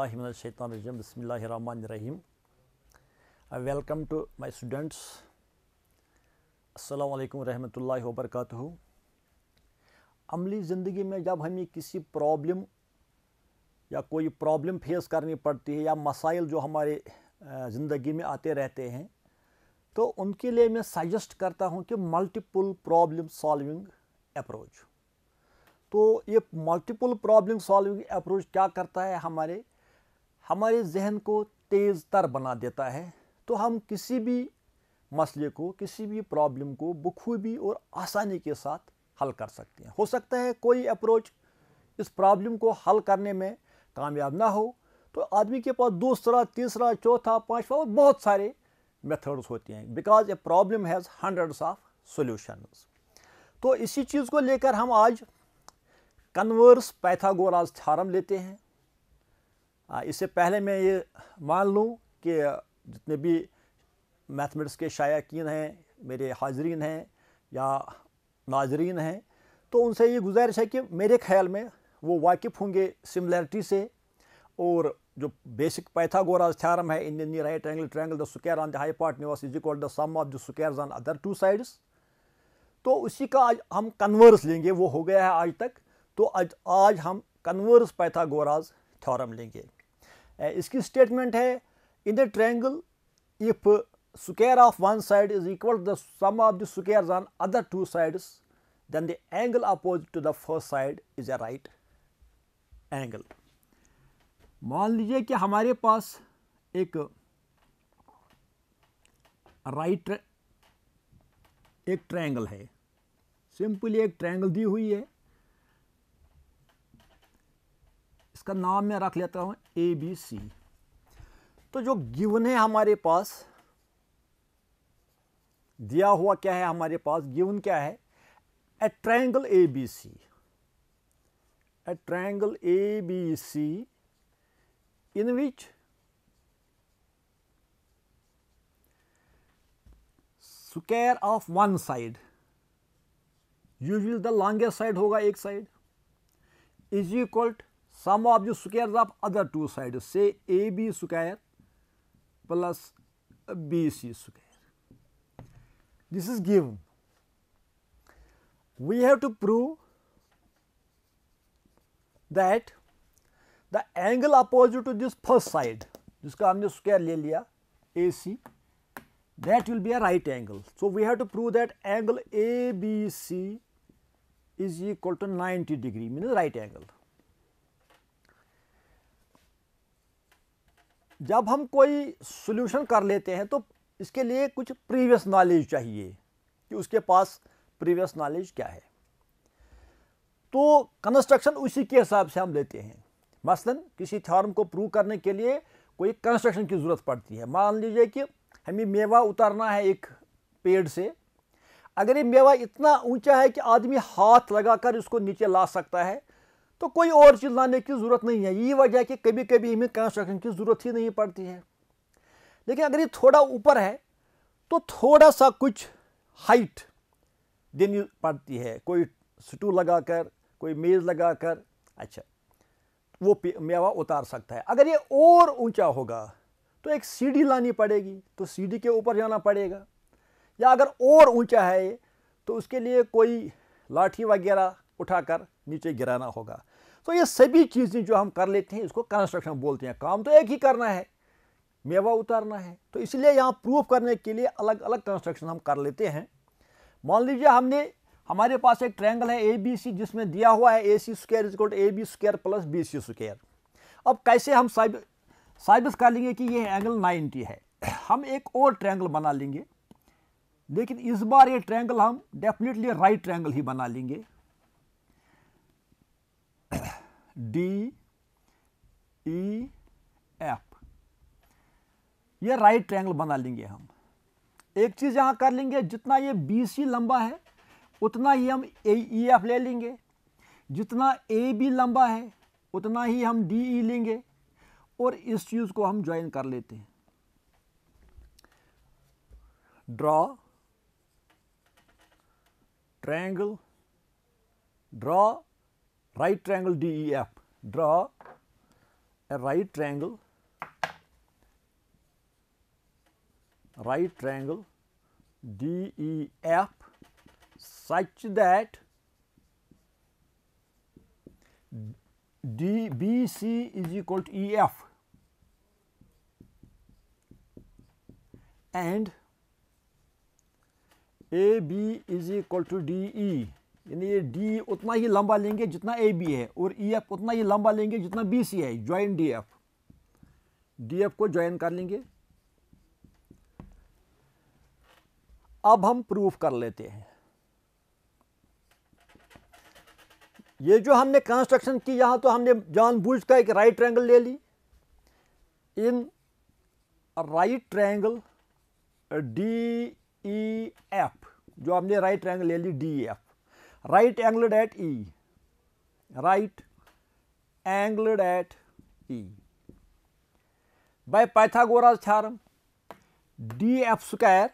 बिस्मिल्लाहिर्रहमानिर्रहीम I welcome to my students अस्सलाम वालेकुम रहमतुल्लाहि warahmatullahi अमली ज़िंदगी में जब हमें किसी प्रॉब्लम या कोई प्रॉब्लम फेस करनी पड़ती है या मसाइल जो हमारे ज़िंदगी में आते रहते हैं तो उनके लिए मैं सजेस्ट करता हूँ कि मल्टीपल प्रॉब्लम सॉल्विंग अप्रोच तो ये मल्टीपल प्रॉब्लम सॉल्विंग अप्रोच क्या करता है हमारे हमारे जहन को तेज़ तर बना देता है तो हम किसी भी मसले को किसी भी प्रॉब्लम को बखूबी और आसानी के साथ हल कर सकते हैं हो सकता है कोई अप्रोच इस प्रॉब्लम को हल करने में कामयाब ना हो तो आदमी के पास दूसरा तीसरा चौथा पाँचवा और बहुत सारे मेथड्स होते हैं because a problem has hundreds of solutions. तो इसी चीज़ को लेकर हम आज कन्वर्स पैथागोराज थारम लेते हैं इससे पहले मैं ये मान लूँ कि जितने भी मैथमेटिक्स के शायकीन हैं मेरे हाजरीन हैं या नाजरीन हैं तो उनसे ये गुजारिश है कि मेरे ख्याल में वो वाकिफ़ होंगे सिमिलरिटी से और जो बेसिक पैथागोराज थ्योरम है in the right angle triangle the square on the hypotenuse is equal the sum of the squares on other two sides तो उसी का आज हम कन्वर्स लेंगे वो हो गया है आज तक तो आज आज हम कन्वर्स पैथागोराज थ्योरम लेंगे इसकी स्टेटमेंट है in the triangle if square of one side is equal the sum of the squares on other two sides then the angle opposite to the first side is a right angle मान लीजिए कि हमारे पास एक right right, एक triangle है simply एक triangle दी हुई है इसका नाम मैं रख लेता हूँ ए बी सी तो जो गिवन है हमारे पास दिया हुआ क्या है हमारे पास गिवन क्या है a triangle A B C A triangle A B C in which square of one side usually the longest side होगा एक side is equal to sum of the squares of other two sides say ab square plus bc square this is given we have to prove that the angle opposite to this first side जिसका हमने square ले लिया A C that will be a right angle. So, we have to prove that angle ABC is equal to 90 degree means right angle. जब हम कोई solution कर लेते हैं तो इसके लिए कुछ प्रीवियस नॉलेज चाहिए कि उसके पास प्रीवियस नॉलेज क्या है तो कंस्ट्रक्शन उसी के हिसाब से हम लेते हैं मसलन किसी थॉर्म को प्रूव करने के लिए कोई कंस्ट्रक्शन की ज़रूरत पड़ती है मान लीजिए कि हमें मेवा उतारना है एक पेड़ से अगर ये मेवा इतना ऊंचा है कि आदमी हाथ लगाकर इसको नीचे ला सकता है तो कोई और चीज़ लाने की ज़रूरत नहीं है यही वजह है कि कभी कभी हमें कंस्ट्रक्शन की ज़रूरत ही नहीं पड़ती है लेकिन अगर ये थोड़ा ऊपर है तो थोड़ा सा कुछ हाइट देनी पड़ती है कोई लगा लगाकर कोई मेज़ लगाकर अच्छा वो मेवा उतार सकता है अगर ये और ऊंचा होगा तो एक सीढ़ी लानी पड़ेगी तो सीढ़ी के ऊपर जाना पड़ेगा या अगर और ऊंचा है तो उसके लिए कोई लाठी वगैरह उठाकर नीचे गिराना होगा तो ये सभी चीज़ें जो हम कर लेते हैं इसको कंस्ट्रक्शन बोलते हैं काम तो एक ही करना है मेवा उतारना है तो इसलिए यहाँ प्रूफ करने के लिए अलग अलग कंस्ट्रक्शन हम कर लेते हैं मान लीजिए हमने हमारे पास एक ट्रायंगल है ए बी सी जिसमें दिया हुआ है A C square is equal A B square plus B C square अब कैसे हम साइब साइबस कर लेंगे कि यह एंगल 90 है हम एक और ट्रायंगल बना लेंगे लेकिन इस बार ये ट्रायंगल हम डेफिनेटली राइट ट्रायंगल ही बना लेंगे D E F ये राइट ट्रायंगल बना लेंगे हम एक चीज़ यहां कर लेंगे जितना ये बी सी लंबा है उतना ही हम ए ई एफ ले लेंगे जितना ए बी लंबा है उतना ही हम डी ई e लेंगे और इस चीज़ को हम ज्वाइन कर लेते हैं draw triangle draw right triangle DEF, draw a right triangle, right triangle DEF such that DBC is equal to EF and AB is equal to DE यानी ये डी उतना ही लंबा लेंगे जितना ए बी है और ई e एफ उतना ही लंबा लेंगे जितना बी सी है join D F D F को ज्वाइन कर लेंगे अब हम प्रूफ कर लेते हैं ये जो हमने कंस्ट्रक्शन की यहां तो हमने जानबूझ का एक राइट ट्रायंगल ले ली in right triangle D E F जो हमने राइट ट्रायंगल ले ली D F e right angled at E, right angled at E. By Pythagoras theorem, df square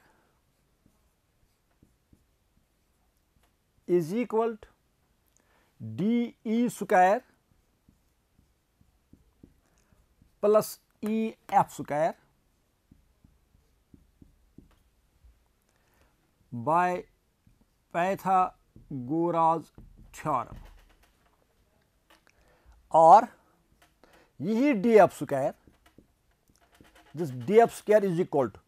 is equal to de square plus ef square by Pythagoras गोराज theorem और यही D F square this D F square is equal to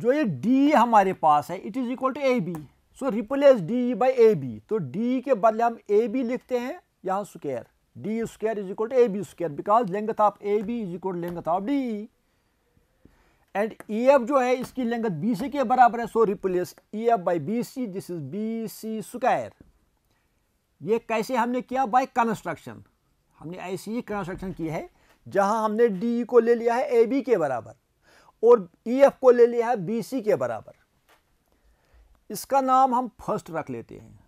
जो ये D हमारे पास है it is equal to A B so replace D by A B तो D के बदले हम ए बी लिखते हैं यहां square D square is equal to A B square because length of A B is equal to length of D and E F जो है इसकी लेंगत बी सी के बराबर है so replace E F by B C this is B C square ये कैसे हमने किया बाय कंस्ट्रक्शन हमने ऐसी ही कंस्ट्रक्शन की है जहां हमने डी को ले लिया है ए बी के बराबर और ई e एफ को ले लिया है बी सी के बराबर इसका नाम हम फर्स्ट रख लेते हैं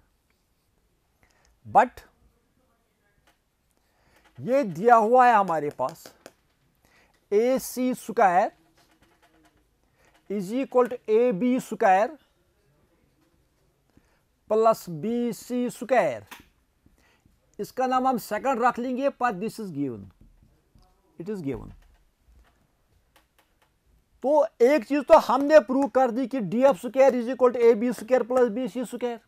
बट ये दिया हुआ है हमारे पास A C square is equal to A B square plus B C square इसका नाम हम सेकंड रख लेंगे पर this is given it is given तो एक चीज तो हमने प्रूव कर दी कि D F square is equal to A B square plus B C square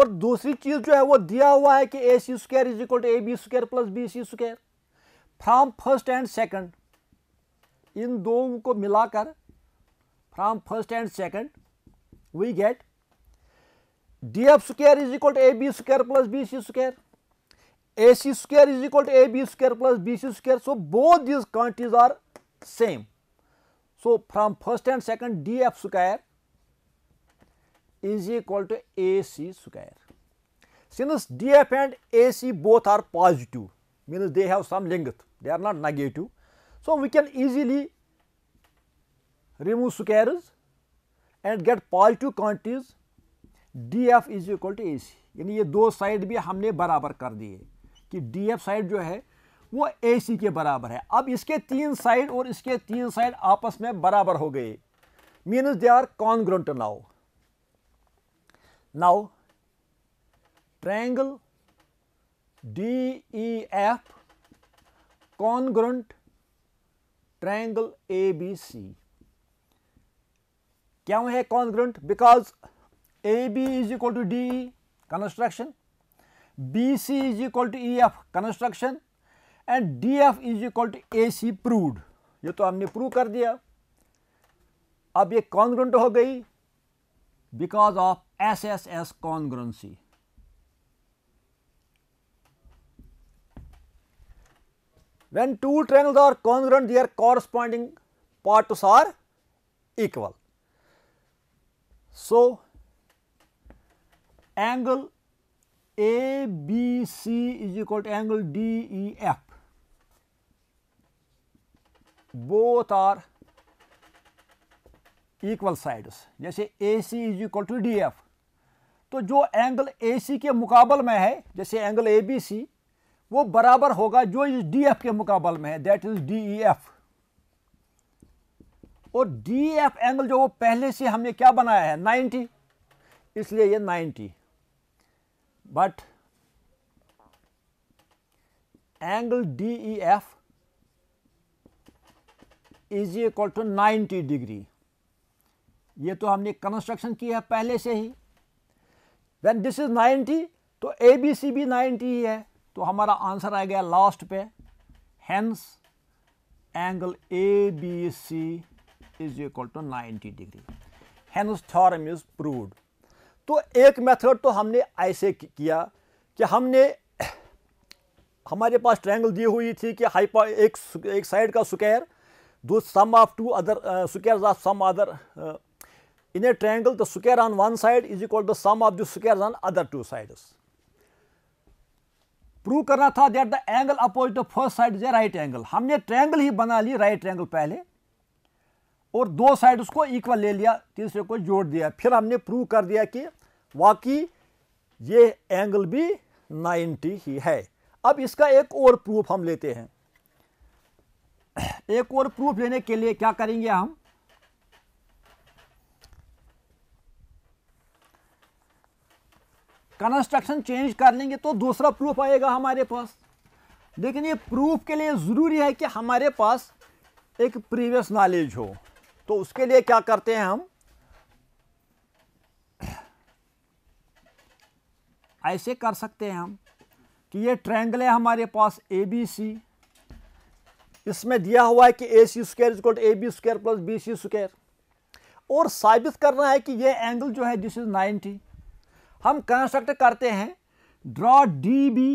और दूसरी चीज जो है वो दिया हुआ है कि A C square is equal to A B square plus B C square from first and second इन दो को मिलाकर from first and second we get df square is equal to ab square plus bc square ac square is equal to ab square plus bc square so both these quantities are same so from first and second df square is equal to ac square since df and ac both are positive means they have some length they are not negative so we can easily remove squares and get positive quantities D F is equal to A C यानी ये दो side भी हमने बराबर कर दिए कि D F side जो है वो ए सी के बराबर है अब इसके तीन साइड और इसके तीन साइड आपस में बराबर हो गए means they are congruent now now triangle D E F congruent triangle A B C क्या है congruent because A B is equal to D construction B C is equal to E F construction and D F is equal to A C proved ये तो हमने prove कर दिया अब ये congruent हो गई because of S S S congruency when two triangles are congruent their corresponding parts are equal So, angle ABC is equal to angle DEF. Both are equal sides. जैसे A C is equal to D F तो जो angle A C के मुकाबल में है जैसे angle A B सी वो बराबर होगा जो इस डी एफ के मुकाबल में है that is D E F और डी एफ एंगल जो वो पहले से हमने क्या बनाया है 90 इसलिए ये 90 but angle D E F is equal to 90 degree ये तो हमने कंस्ट्रक्शन किया है पहले से ही देन दिस इज 90 तो ए बी सी भी 90 ही है तो हमारा आंसर आ गया लास्ट पे hence angle A B C is equal to 90 degree hence theorem is proved तो एक मेथड तो हमने ऐसे किया कि हमने हमारे पास ट्रायंगल दी हुई थी कि हाइपा एक एक साइड का स्क्वायर दो sum of two other square of sum other in a triangle the square on one side is equal to sum of the square on other two sides prove करना था that the angle opposite of first side is a right angle हमने triangle ही बना ली right angle पहले और दो side उसको इक्वल ले लिया तीसरे को जोड़ दिया फिर हमने प्रूव कर दिया कि वाकई ये एंगल भी 90 ही है अब इसका एक और प्रूफ हम लेते हैं एक और प्रूफ लेने के लिए क्या करेंगे हम कंस्ट्रक्शन चेंज कर लेंगे तो दूसरा प्रूफ आएगा हमारे पास लेकिन ये प्रूफ के लिए ज़रूरी है कि हमारे पास एक प्रीवियस नॉलेज हो तो उसके लिए क्या करते हैं हम ऐसे कर सकते हैं हम कि ये ट्रायंगल है हमारे पास ए बी सी इसमें दिया हुआ है कि A C square is equal to A B square plus B C square और साबित करना है कि ये एंगल जो है दिस इज 90 हम कंस्ट्रक्ट करते हैं draw D B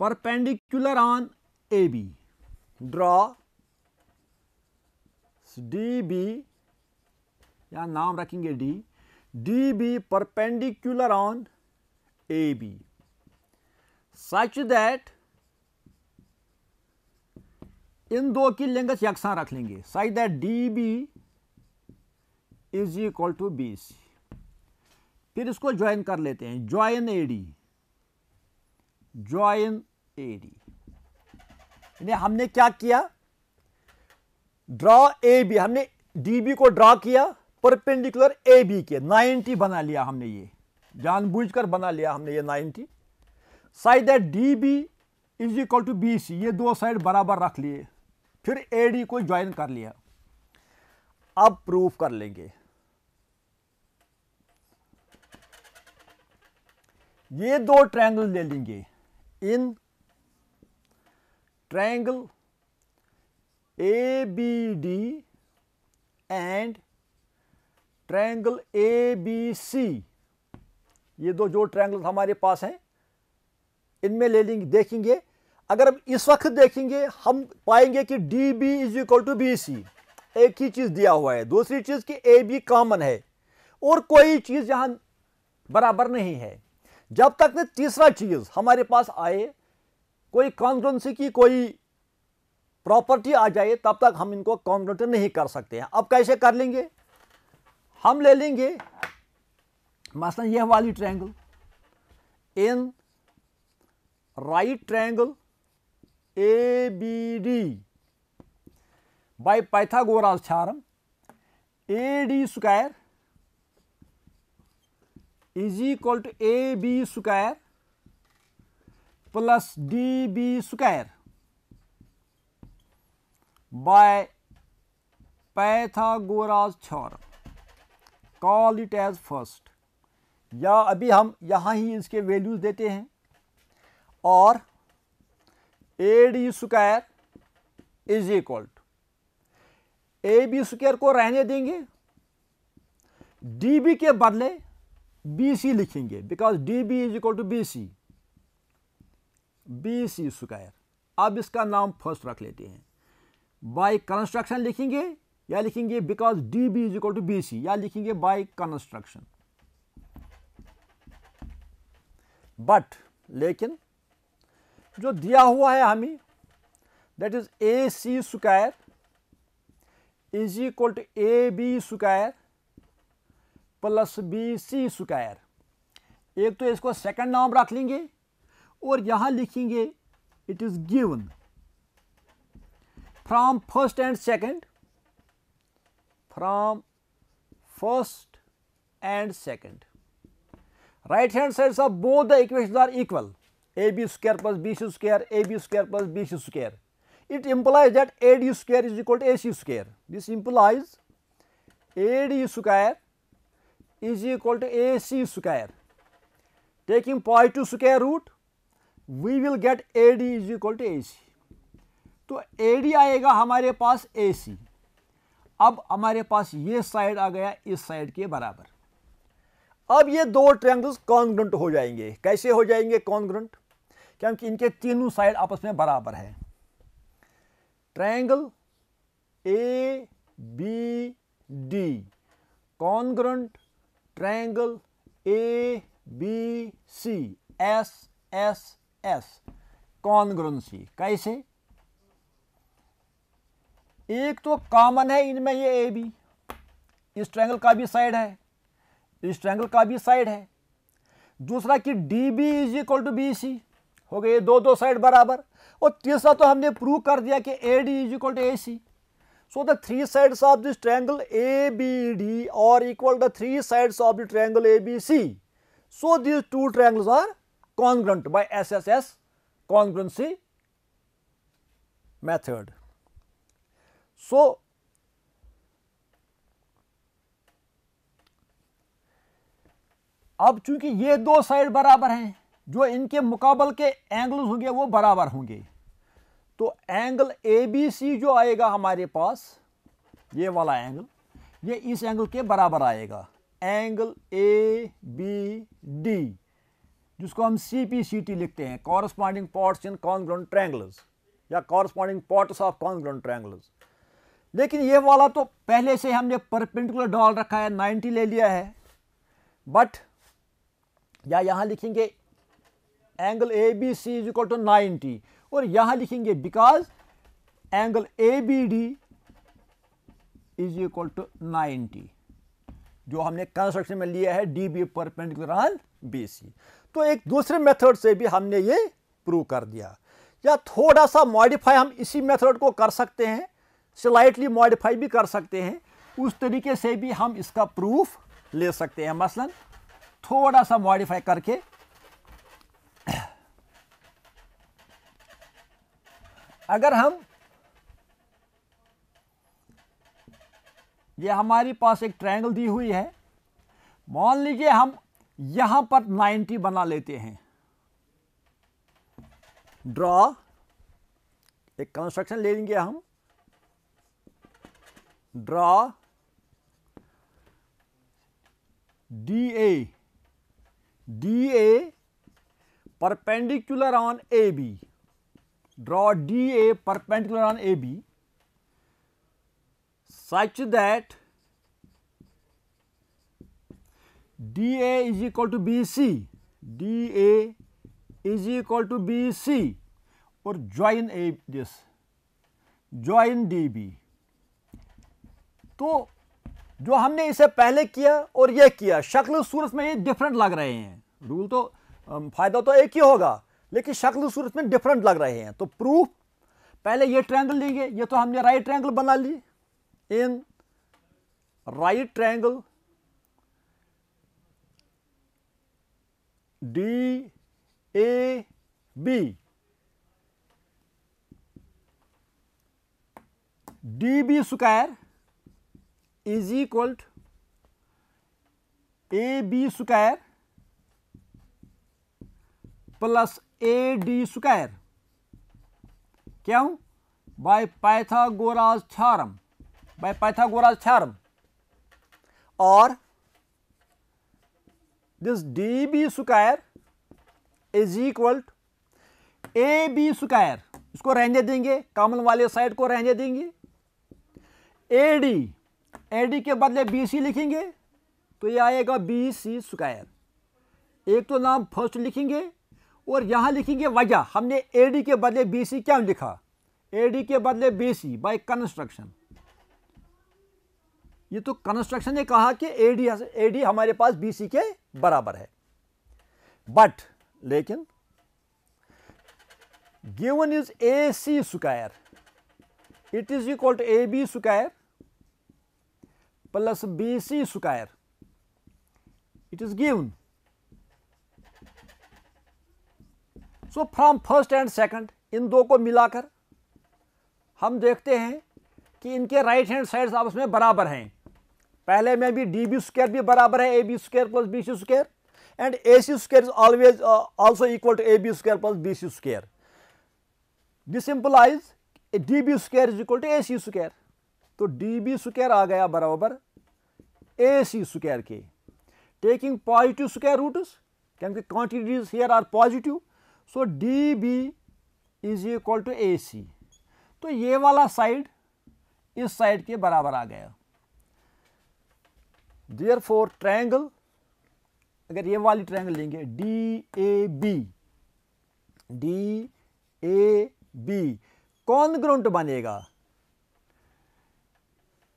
perpendicular on A B draw so db या नाम रखेंगे d db perpendicular on ab such that इन दो की लेंगथ यकसा रख लेंगे such that D B is equal to B C फिर इसको ज्वाइन कर लेते हैं join A D join A D हमने क्या किया ड्रॉ ए बी हमने डी बी को ड्रॉ किया परपेंडिकुलर ए बी के 90 बना लिया हमने ये जानबूझकर बना लिया हमने ये 90 side that D B is equal to B C ये दो साइड बराबर रख लिए फिर ए डी को ज्वाइन कर लिया अब प्रूफ कर लेंगे ये दो ट्रायंगल ले लेंगे in triangle D and triangle A B C ये दो जो ट्रायंगल हमारे पास हैं इनमें ले लेंगे देखेंगे अगर हम इस वक्त देखेंगे हम पाएंगे कि D B is equal to B C एक ही चीज़ दिया हुआ है दूसरी चीज़ कि ए बी कॉमन है और कोई चीज़ यहां बराबर नहीं है जब तक तीसरा चीज़ हमारे पास आए कोई कॉन्ग्रेंसी की कोई प्रॉपर्टी आ जाए तब तक हम इनको कॉन्ग्रेट नहीं कर सकते हैं अब कैसे कर लेंगे हम ले लेंगे मसलन यह वाली triangle in right triangle A B D by Pythagoras theorem A D square is equal to A B square plus D B square by Pythagoras theorem call it as first या अभी हम यहाँ ही इसके वैल्यूज़ देते हैं और A D square is equal to A B square को रहने देंगे डी बी के बदले बी सी लिखेंगे because D B is equal to B C B C square अब इसका नाम फर्स्ट रख लेते हैं बाय कंस्ट्रक्शन लिखेंगे या लिखेंगे because D B is equal to B C या लिखेंगे बाय कंस्ट्रक्शन बट लेकिन जो दिया हुआ है हमें that is A C square is equal to A B square plus B C square एक तो इसको सेकंड नाम रख लेंगे और यहां लिखेंगे it is given from first and second, from first and second. Right hand sides of both the equations are equal ab square plus bc square, ab square plus bc square. It implies that ad square is equal to ac square. This implies ad square is equal to ac square. Taking pi to square root, we will get ad is equal to ac. तो area आएगा हमारे पास A सी अब हमारे पास ये side आ गया इस side के बराबर अब ये दो ट्रैंगल्स कॉन्ग्रंट हो जाएंगे कैसे हो जाएंगे कॉन्ग्रंट क्योंकि इनके तीनों साइड आपस में बराबर है triangle A B D congruent triangle A B C S S S congruency कैसे एक तो कॉमन है इनमें ये ए बी इस ट्रैंगल का भी साइड है इस ट्रैंगल का भी साइड है दूसरा कि D B is equal to B C हो गए दो दो साइड बराबर और तीसरा तो हमने प्रूव कर दिया कि A D is equal to A C so the three sides of this triangle A B D are equal the three sides of the triangle A B C so this two triangles are congruent by S S S congruency method So, अब चूंकि ये दो side बराबर हैं जो इनके मुकाबल के angles होंगे वो बराबर होंगे तो एंगल ए बी सी जो आएगा हमारे पास ये वाला एंगल ये इस एंगल के बराबर आएगा एंगल ए बी डी जिसको हम सी पी सी टी लिखते हैं corresponding parts in congruent triangles या corresponding parts of congruent triangles लेकिन ये वाला तो पहले से हमने परपेंडिकुलर डाल रखा है 90 ले लिया है बट या यहाँ लिखेंगे angle A B C is equal to ninety और यहाँ लिखेंगे because angle A B D is equal to ninety जो हमने कंस्ट्रक्शन में लिया है D B perpendicular on B C तो एक दूसरे मेथड से भी हमने ये प्रूव कर दिया या थोड़ा सा मॉडिफाई हम इसी मेथड को कर सकते हैं स्लाइटली मॉडिफाई भी कर सकते हैं उस तरीके से भी हम इसका प्रूफ ले सकते हैं मसलन थोड़ा सा मॉडिफाई करके अगर हम ये हमारे पास एक ट्रायंगल दी हुई है मान लीजिए हम यहां पर 90 बना लेते हैं ड्रॉ एक कंस्ट्रक्शन ले लेंगे हम draw DA, DA perpendicular on AB, draw DA perpendicular on AB such that DA is equal to BC, DA is equal to BC or join A this, join DB. तो जो हमने इसे पहले किया और ये किया शक्ल सूरत में ये डिफरेंट लग रहे हैं रूल तो फ़ायदा तो एक ही होगा लेकिन शक्ल सूरत में डिफरेंट लग रहे हैं तो प्रूफ पहले ये ट्रायंगल लेंगे ये तो हमने राइट ट्रायंगल बना ली in right triangle D A B D B square is equal A B square plus A D square क्यों by Pythagoras theorem by Pythagoras theorem और this D B square is equal A B square इसको रहने देंगे common वाले side को रहने देंगे A D A के बदले बी सी लिखेंगे तो ये आएगा बी सी स्क्वायर एक तो नाम फर्स्ट लिखेंगे और यहाँ लिखेंगे वजह हमने ए डी के बदले बी सी क्या लिखा ए डी के बदले बी सी बाई कंस्ट्रक्शन ये तो कंस्ट्रक्शन ने कहा कि ए डी ए डी हमारे पास बी सी के बराबर है बट लेकिन given is A C square it is equal to A B square plus BC square. It is given. So from first and second इन दो को मिलाकर हम देखते हैं कि इनके राइट हैंड साइड्स आपस में बराबर हैं पहले में भी डी बी स्क्र भी बराबर है A B square plus B C square and A C square is always also equal to A B square plus B C square this implies D B square is equal to A C square तो D B square आ गया बराबर A C square के taking positive square roots क्योंकि quantities here are positive so D B is equal to A C तो ये वाला side इस साइड के बराबर आ गया देयर फोर ट्राइंगल अगर ये वाली ट्राइंगल लेंगे D A B D A B congruent बनेगा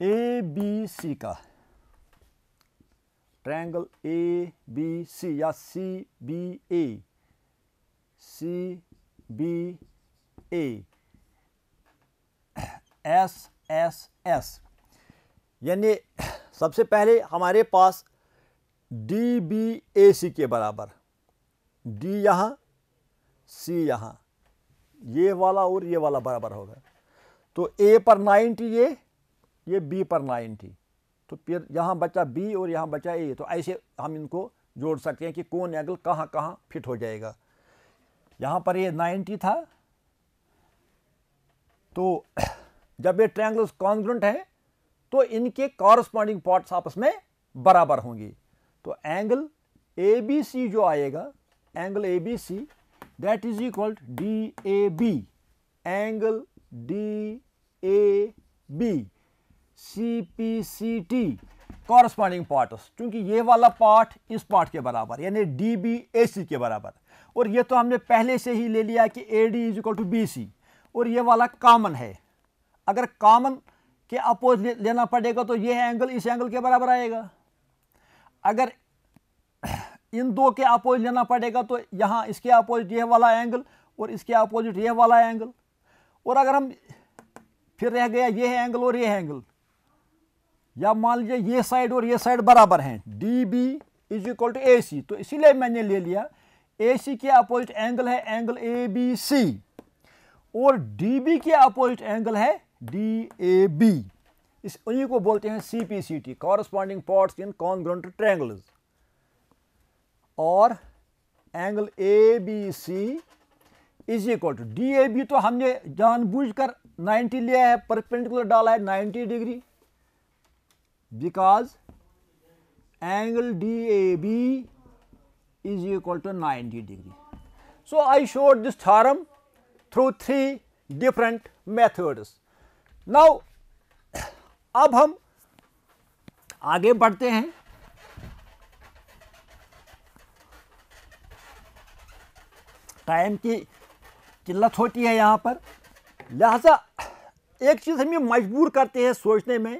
ए बी सी का ट्रायंगल ए बी सी या C B A C B A S S S यानी सबसे पहले हमारे पास डी बी ए सी के बराबर डी यहाँ सी यहाँ ये वाला और ये वाला बराबर होगा तो ए पर नाइन्टी ये ये बी पर लाइन थी तो फिर यहाँ बचा बी और यहाँ बचा ए तो ऐसे हम इनको जोड़ सकते हैं कि कौन एंगल कहाँ कहाँ फिट हो जाएगा यहाँ पर ये नाइन्टी था तो जब ये ट्रायंगल्स कॉन्ग्रेंट हैं तो इनके कॉरस्पॉन्डिंग पार्ट्स आपस में बराबर होंगे तो एंगल ए बी सी जो आएगा angle A B C that is equal D A B angle D A B C P C T corresponding parts क्योंकि ये वाला पार्ट इस पार्ट के बराबर यानी डी बी ए सी के बराबर और ये तो हमने पहले से ही ले लिया कि A D is equal to B C और ये वाला कॉमन है अगर कॉमन के अपोज ले, लेना पड़ेगा तो ये एंगल इस एंगल के बराबर आएगा अगर इन दो के अपोज लेना पड़ेगा तो यहाँ इसके अपोजिट यह वाला एंगल और इसके अपोजिट यह वाला एंगल और अगर हम फिर रह गया यह एंगल और यह एंगल या मान लीजिए ये साइड और ये साइड बराबर हैं D B is equal to A C तो इसीलिए मैंने ले लिया ए सी के अपोजिट एंगल है एंगल ए बी सी और डी बी के अपोजिट एंगल है डी ए बी इस उन्हीं को बोलते हैं C P C T corresponding parts in congruent triangles और angle A B C is equal to D A B तो हमने जानबूझकर 90 लिया है परपेंडिकुलर डाला है 90 degree because angle DAB is equal to 90 degree. So, I showed this theorem through three different methods. Now, अब हम आगे बढ़ते हैं टाइम की किल्लत होती है यहाँ पर लिहाजा एक चीज़ हमें मजबूर करते हैं सोचने में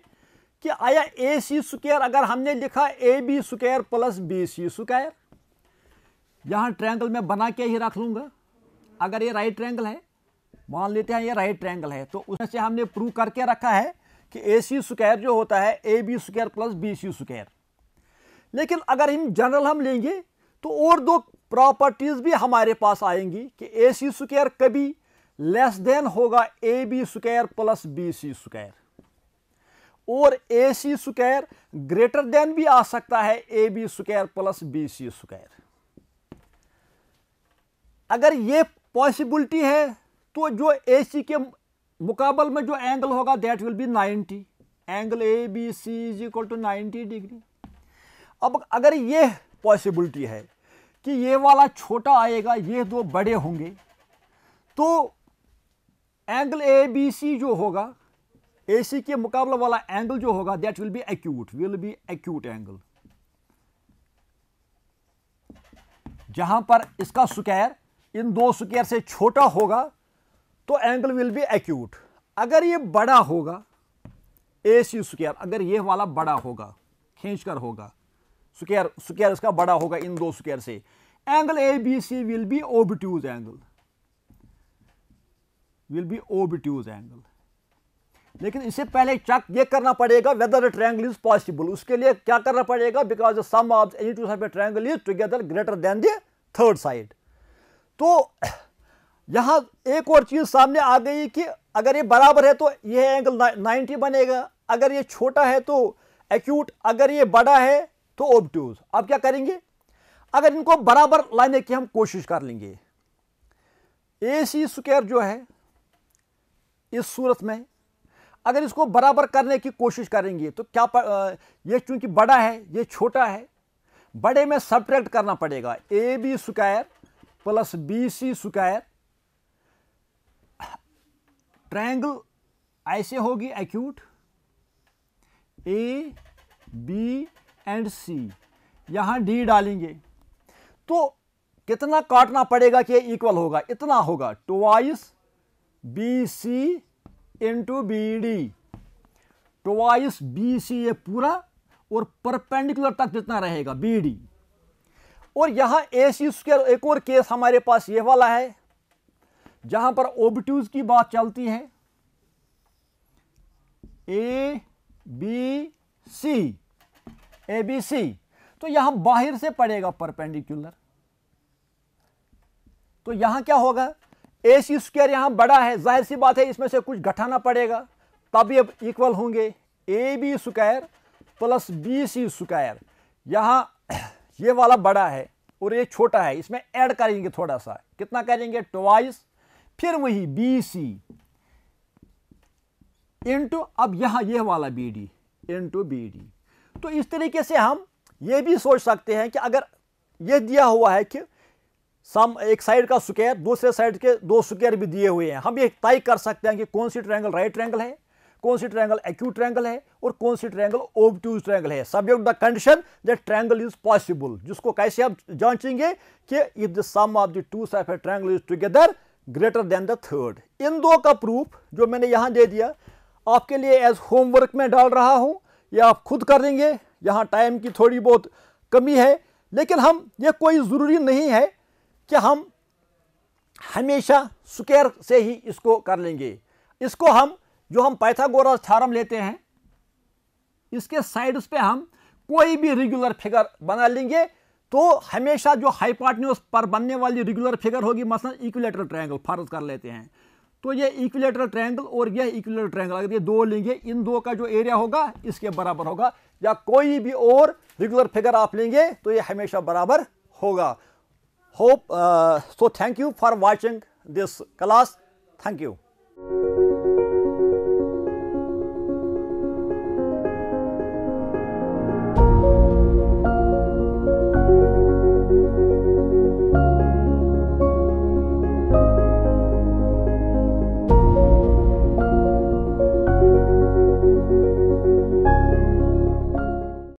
कि आया ए सी स्क्र अगर हमने लिखा A B square plus B C square यहाँ ट्रायंगल में बना के ही रख लूँगा अगर ये राइट ट्रायंगल है मान लेते हैं ये राइट ट्रायंगल है तो उससे हमने प्रूव करके रखा है कि ए सी स्क्वायर जो होता है A B square plus B C square लेकिन अगर हम जनरल हम लेंगे तो और दो प्रॉपर्टीज़ भी हमारे पास आएंगी कि ए सी स्क्वायर कभी लेस देन होगा A B square plus B C square और A C square greater than भी आ सकता है A B square plus B C square अगर ये पॉसिबिलिटी है तो जो ए सी के मुकाबल में जो एंगल होगा that will be 90 angle A B C is equal to 90 degree अब अगर ये पॉसिबिलिटी है कि ये वाला छोटा आएगा ये दो बड़े होंगे तो एंगल ए बी सी जो होगा ए सी के मुकाबला वाला एंगल जो होगा that will be acute will be acute angle जहां पर इसका स्क्वायर इन दो स्क्वायर से छोटा होगा तो एंगल विल बी एक्यूट अगर ये बड़ा होगा ए सी स्क्वायर अगर ये वाला बड़ा होगा खींच कर होगा स्क्वायर स्क्वायर इसका बड़ा होगा इन दो स्क्वायर से angle A B C will be obtuse angle will be obtuse angle लेकिन इससे पहले चेक ये करना पड़ेगा whether the triangle is possible उसके लिए क्या करना पड़ेगा because the sum of any two side triangle is together greater than the third side तो यहाँ एक और चीज़ सामने आ गई कि अगर ये बराबर है तो ये एंगल नाइन्टी बनेगा अगर ये छोटा है तो एक्यूट अगर ये बड़ा है तो ओबट्यूज अब क्या करेंगे अगर इनको बराबर लाने की हम कोशिश कर लेंगे ए सी स्क्वायर जो है इस सूरत में अगर इसको बराबर करने की कोशिश करेंगे तो क्या पर, ये चूंकि बड़ा है ये छोटा है बड़े में सब्ट्रैक्ट करना पड़ेगा A B square plus B C square triangle ऐसे होगी acute A B and C यहां डी डालेंगे तो कितना काटना पड़ेगा कि इक्वल होगा इतना होगा twice B C into B D twice B C A पूरा और परपेंडिकुलर तक जितना रहेगा बी डी e और यहाँ ए सी स्क्र एक और केस हमारे पास ये वाला है जहाँ पर ओबट्यूज की बात चलती है A B C A B C तो यहाँ बाहर से पड़ेगा परपेंडिकुलर तो यहाँ क्या होगा ए सी स्क्वायर यहाँ बड़ा है जाहिर सी बात है इसमें से कुछ घटाना पड़ेगा तब ये इक्वल होंगे A B square plus B C square यहाँ ये वाला बड़ा है और ये छोटा है इसमें ऐड करेंगे थोड़ा सा कितना करेंगे ट्वाइस फिर वही बी सी इंटू अब यहाँ ये वाला B D into B D तो इस तरीके से हम ये भी सोच सकते हैं कि अगर ये दिया हुआ है कि सम एक साइड का स्क्वायर दूसरे साइड के दो स्क्वायर भी दिए हुए हैं हम ये तय कर सकते हैं कि कौन सी ट्रायंगल राइट ट्रायंगल है कौन सी ट्रायंगल एक्यूट ट्रायंगल है और कौन सी ट्रायंगल ओबट्यूज ट्रायंगल है subject the condition that triangle is possible जिसको कैसे आप जांचेंगे कि if the sum of the two side triangle is together greater than the third इन दो का प्रूफ जो मैंने यहाँ दे दिया आपके लिए एज होमवर्क में डाल रहा हूँ ये आप खुद कर देंगे यहाँ टाइम की थोड़ी बहुत कमी है लेकिन हम ये कोई ज़रूरी नहीं है कि हम हमेशा स्क्वायर से ही इसको कर लेंगे इसको हम जो हम पाइथागोरस थ्योरम लेते हैं इसके साइड्स पे हम कोई भी रेगुलर फिगर बना लेंगे तो हमेशा जो हाइपाटन्यूज पर बनने वाली रेगुलर फिगर होगी मसलन इक्विलेटरल ट्रायंगल फर्ज कर लेते हैं तो ये इक्विलेटरल ट्रायंगल और यह इक्विलेटरल ट्रायंगल अगर ये दो लेंगे इन दो का जो एरिया होगा इसके बराबर होगा या कोई भी और रेगुलर फिगर आप लेंगे तो ये हमेशा बराबर होगा Hope, uh, so thank you for watching this class. Thank you.